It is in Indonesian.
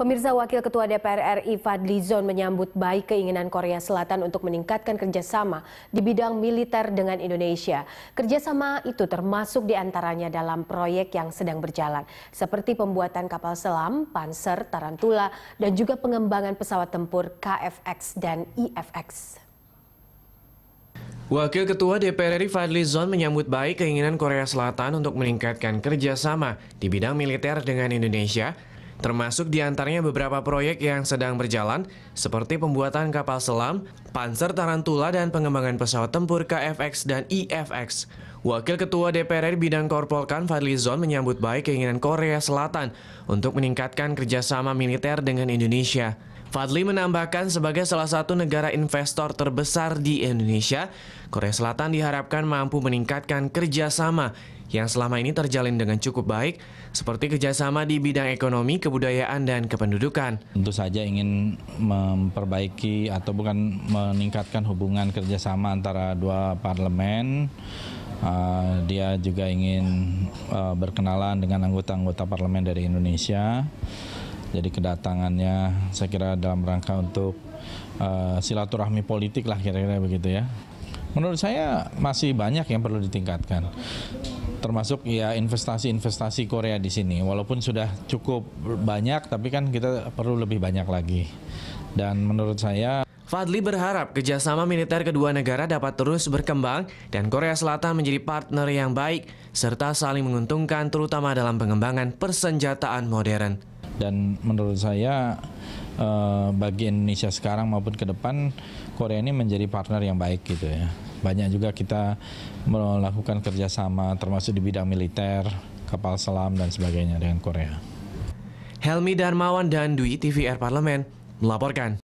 Pemirsa Wakil Ketua DPR RI Fadli Zon menyambut baik keinginan Korea Selatan untuk meningkatkan kerjasama di bidang militer dengan Indonesia. Kerjasama itu termasuk diantaranya dalam proyek yang sedang berjalan, seperti pembuatan kapal selam, panser, tarantula, dan juga pengembangan pesawat tempur KFX dan IFX. Wakil Ketua DPR RI Fadli Zon menyambut baik keinginan Korea Selatan untuk meningkatkan kerjasama di bidang militer dengan Indonesia termasuk diantaranya beberapa proyek yang sedang berjalan seperti pembuatan kapal selam, panser tarantula, dan pengembangan pesawat tempur KFX dan IFX. E Wakil Ketua DPR RI bidang Korpolkan Fadli Zon menyambut baik keinginan Korea Selatan untuk meningkatkan kerjasama militer dengan Indonesia. Fadli menambahkan sebagai salah satu negara investor terbesar di Indonesia, Korea Selatan diharapkan mampu meningkatkan kerjasama yang selama ini terjalin dengan cukup baik, seperti kerjasama di bidang ekonomi, kebudayaan, dan kependudukan. Tentu saja ingin memperbaiki atau bukan meningkatkan hubungan kerjasama antara dua parlemen, Uh, dia juga ingin uh, berkenalan dengan anggota-anggota parlemen dari Indonesia. Jadi kedatangannya saya kira dalam rangka untuk uh, silaturahmi politik lah kira-kira begitu ya. Menurut saya masih banyak yang perlu ditingkatkan termasuk ya investasi-investasi Korea di sini. Walaupun sudah cukup banyak, tapi kan kita perlu lebih banyak lagi. Dan menurut saya Fadli berharap kerjasama militer kedua negara dapat terus berkembang dan Korea Selatan menjadi partner yang baik serta saling menguntungkan terutama dalam pengembangan persenjataan modern dan menurut saya eh, bagi Indonesia sekarang maupun ke depan Korea ini menjadi partner yang baik gitu ya banyak juga kita melakukan kerjasama termasuk di bidang militer kapal selam dan sebagainya dengan Korea Helmi Darmawan dan Dwi TVR Parlemen melaporkan